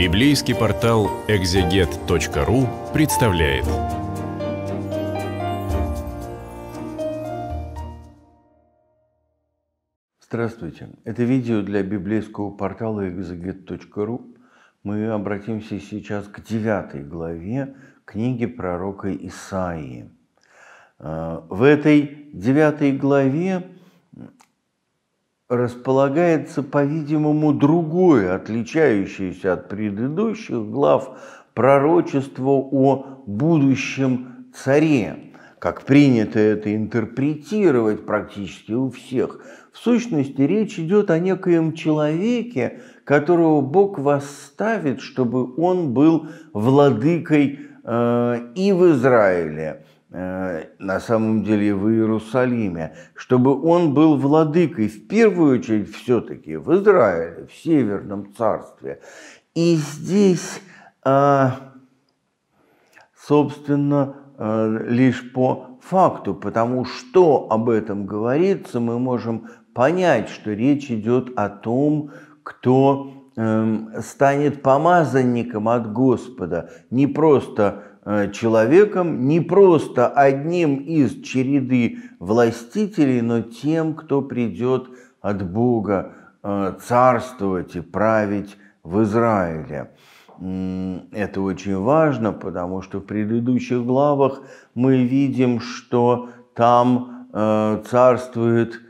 Библейский портал экзегет.ру представляет. Здравствуйте! Это видео для библейского портала экзегет.ру. Мы обратимся сейчас к девятой главе книги пророка Исаии. Э, в этой девятой главе располагается, по-видимому, другое, отличающееся от предыдущих глав, пророчество о будущем царе, как принято это интерпретировать практически у всех. В сущности, речь идет о некоем человеке, которого Бог восставит, чтобы он был владыкой э, и в Израиле – Э, на самом деле в Иерусалиме, чтобы он был владыкой в первую очередь все-таки в Израиле, в Северном Царстве. И здесь, э, собственно, э, лишь по факту, потому что об этом говорится, мы можем понять, что речь идет о том, кто эм, станет помазанником от Господа, не просто Э, человеком не просто одним из череды властителей, но тем, кто придет от Бога э, царствовать и править в Израиле. Это очень важно, потому что в предыдущих главах мы видим, что там э, царствуют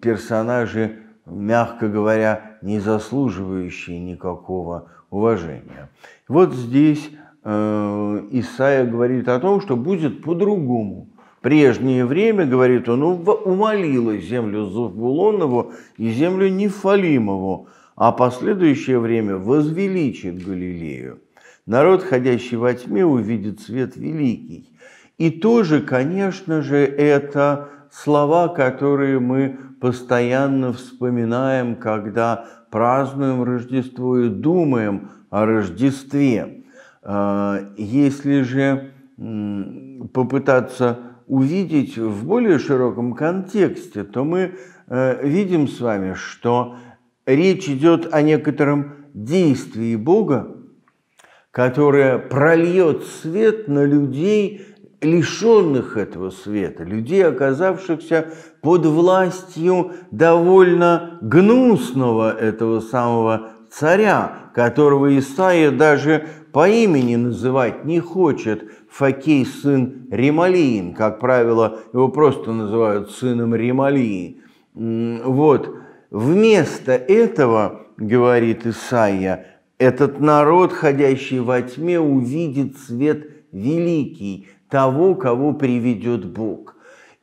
персонажи, мягко говоря, не заслуживающие никакого уважения. Вот здесь Э, Исаия говорит о том, что будет по-другому. Прежнее время, говорит он, умолило землю Завулонову и землю Нефалимову, а последующее время возвеличит Галилею. Народ, ходящий во тьме, увидит свет великий. И тоже, конечно же, это слова, которые мы постоянно вспоминаем, когда празднуем Рождество и думаем о Рождестве. А, если же попытаться увидеть в более широком контексте, то мы э, видим с вами, что речь идет о некотором действии Бога, которое прольет свет на людей, лишенных этого света, людей, оказавшихся под властью довольно гнусного этого самого царя, которого Исаия даже по имени называть не хочет Факей сын Ремалиин. Как правило, его просто называют сыном Ремалии. Вот. Вместо этого, говорит Исаия, этот народ, ходящий во тьме, увидит свет великий, того, кого приведет Бог.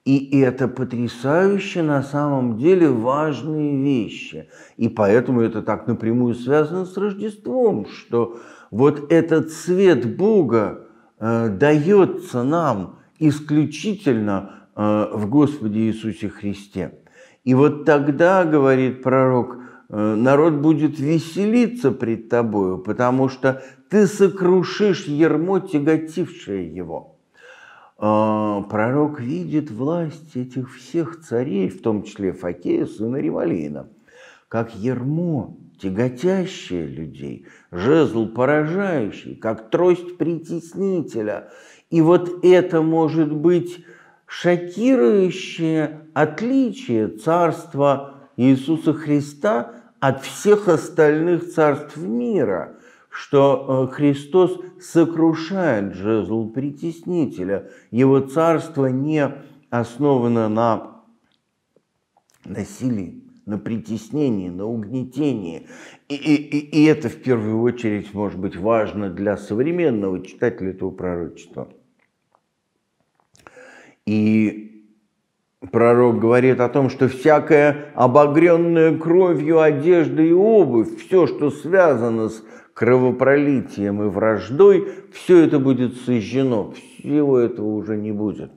И это потрясающе на самом деле важные вещи. И поэтому это так напрямую связано с Рождеством, что вот этот свет Бога э, дается нам исключительно э, в Господе Иисусе Христе. И вот тогда, говорит пророк, э, народ будет веселиться пред тобою, потому что ты сокрушишь ермо, тяготившее его. Э, пророк видит власть этих всех царей, в том числе Факея, сына Ревалиина, как ермо, тяготящее людей, жезл поражающий, как трость притеснителя. И вот это может быть шокирующее отличие царства Иисуса Христа от всех остальных царств мира, что э, Христос сокрушает жезл притеснителя. Его царство не основано на насилии, на притеснение, на угнетение. И, и, и это в первую очередь может быть важно для современного читателя этого пророчества. И пророк говорит о том, что всякое обогренное кровью одежда и обувь, все, что связано с кровопролитием и враждой, все это будет сожжено, всего этого уже не будет.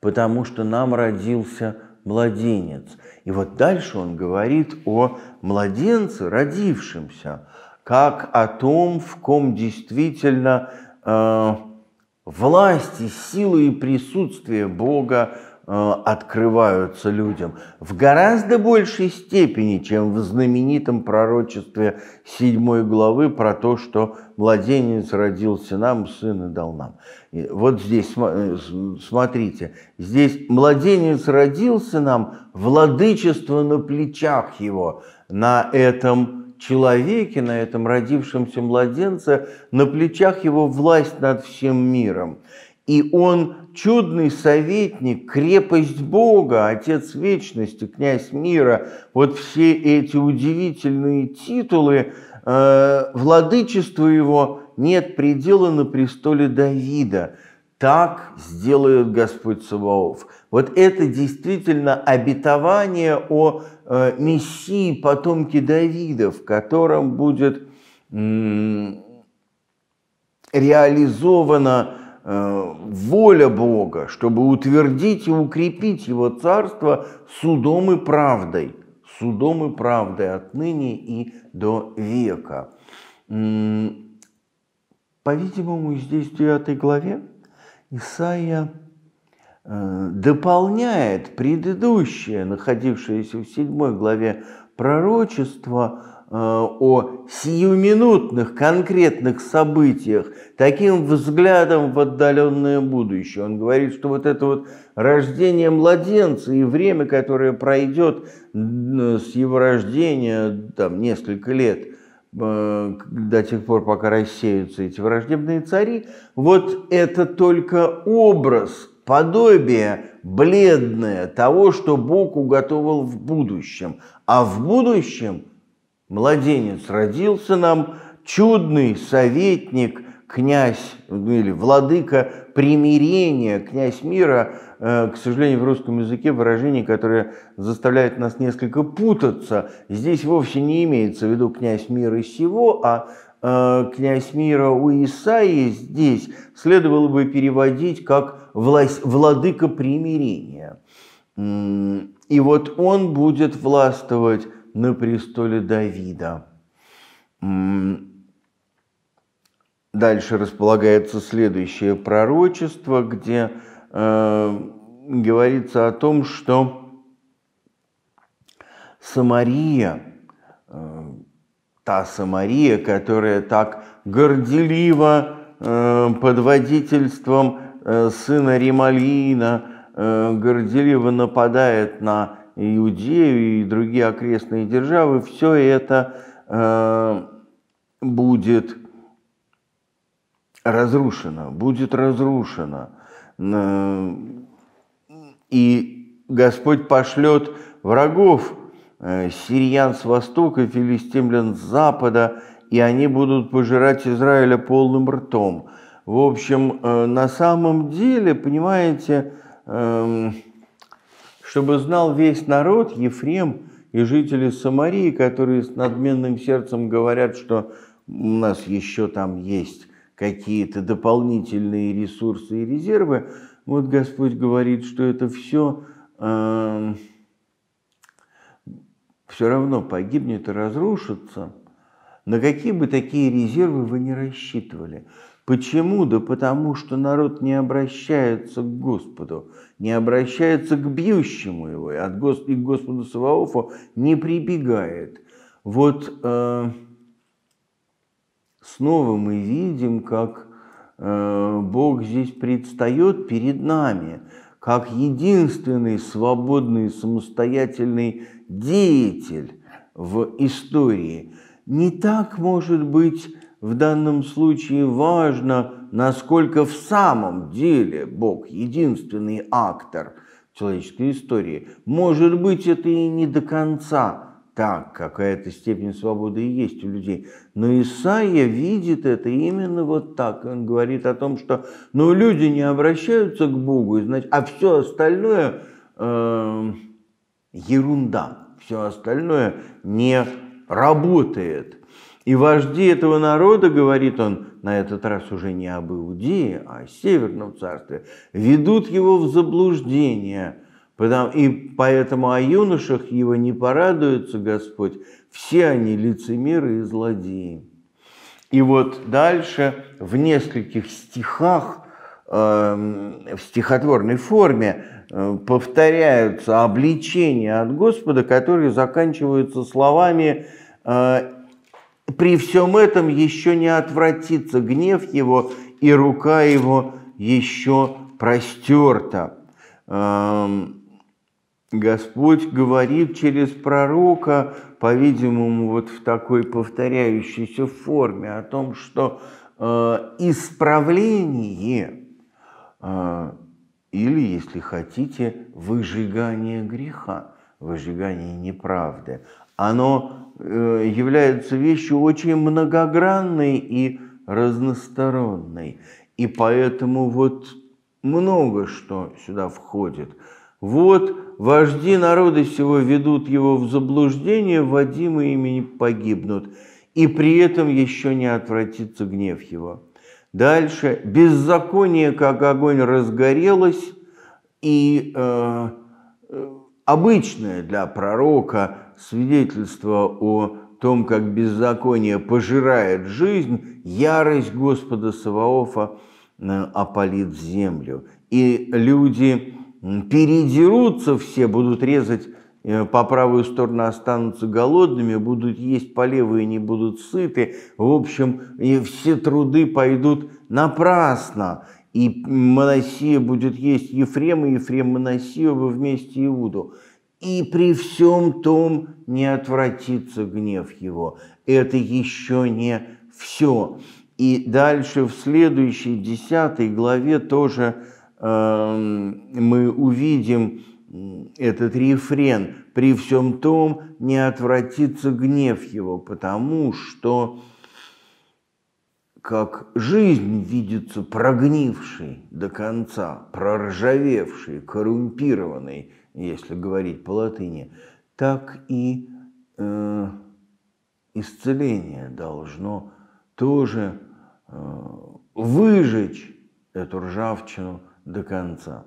Потому что нам родился младенец. И вот дальше он говорит о младенце, родившемся, как о том, в ком действительно э, власть и сила и присутствие Бога Э, открываются людям в гораздо большей степени, чем в знаменитом пророчестве седьмой главы про то, что младенец родился нам, сын и дал нам. И вот здесь, э, смотрите, здесь младенец родился нам, владычество на плечах его, на этом человеке, на этом родившемся младенце, на плечах его власть над всем миром. И он чудный советник, крепость Бога, Отец Вечности, Князь Мира. Вот все эти удивительные титулы, э, владычество его нет предела на престоле Давида. Так сделает Господь Саваоф. Вот это действительно обетование о э, Мессии, потомке Давида, в котором будет реализовано Э, воля Бога, чтобы утвердить и укрепить Его Царство судом и правдой, судом и правдой отныне и до века. По-видимому, здесь в 9 главе Исаия э, дополняет предыдущее, находившееся в 7 главе пророчество Э, о сиюминутных конкретных событиях таким взглядом в отдаленное будущее. Он говорит, что вот это вот рождение младенца и время, которое пройдет э, с его рождения там, несколько лет э, до тех пор, пока рассеются эти враждебные цари, вот это только образ, подобие бледное того, что Бог уготовил в будущем. А в будущем – Младенец родился нам, чудный советник, князь ну, или владыка примирения, князь мира, э, к сожалению, в русском языке выражение, которое заставляет нас несколько путаться. Здесь вовсе не имеется в виду князь мира сего, а э, князь мира у Исаии здесь следовало бы переводить как владыка примирения. И вот он будет властвовать на престоле Давида. Дальше располагается следующее пророчество, где э, говорится о том, что Самария, э, та Самария, которая так горделиво э, под водительством э, сына Рималина э, горделиво нападает на и Иудею, и другие окрестные державы, все это э, будет разрушено, будет разрушено. И Господь пошлет врагов э, сириян с востока, филистимлян с запада, и они будут пожирать Израиля полным ртом. В общем, э, на самом деле, понимаете, э, чтобы знал весь народ, Ефрем и жители Самарии, которые с надменным сердцем говорят, что у нас еще там есть какие-то дополнительные ресурсы и резервы. Вот Господь говорит, что это все э, эм, все равно погибнет и разрушится. На какие бы такие резервы вы не рассчитывали. Почему? Да потому что народ не обращается к Господу, не обращается к бьющему его, и, от Гос... и к Господу Саваофу не прибегает. Вот э, снова мы видим, как э, Бог здесь предстает перед нами, как единственный свободный самостоятельный деятель в истории. Не так может быть в данном случае важно, насколько в самом деле Бог единственный актор человеческой истории. Может быть, это и не до конца так, какая-то степень свободы и есть у людей. Но Исаия видит это именно вот так. Он говорит о том, что ну, люди не обращаются к Богу, значит, а все остальное э, ерунда, все остальное не работает и вожди этого народа, говорит он, на этот раз уже не об Иудее, а о Северном царстве, ведут его в заблуждение. И поэтому о юношах его не порадуется Господь. Все они лицемеры и злодеи. И вот дальше в нескольких стихах, эм, в стихотворной форме, э, повторяются обличения от Господа, которые заканчиваются словами э, при всем этом еще не отвратится гнев его, и рука его еще простерта. Господь говорит через пророка, по-видимому, вот в такой повторяющейся форме о том, что э, исправление э, или, если хотите, выжигание греха выжигании неправды. Оно э, является вещью очень многогранной и разносторонной. И поэтому вот много что сюда входит. Вот вожди народа сего ведут его в заблуждение, водимые ими погибнут, и при этом еще не отвратится гнев его. Дальше беззаконие, как огонь, разгорелось, и э, э обычное для пророка свидетельство о том, как беззаконие пожирает жизнь, ярость Господа Саваофа э, опалит землю. И люди передерутся все, будут резать э, по правую сторону останутся голодными, будут есть по левую не будут сыты. В общем, и все труды пойдут напрасно. И Моносия будет есть Ефрем, и Ефрем Моносию, вы вместе Иуду. И при всем том не отвратится гнев его. Это еще не все. И дальше в следующей десятой главе тоже э, мы увидим этот рефрен. При всем том не отвратится гнев его, потому что как жизнь видится прогнившей до конца, проржавевшей, коррумпированной, если говорить по латыни, так и э, исцеление должно тоже э, выжечь эту ржавчину до конца.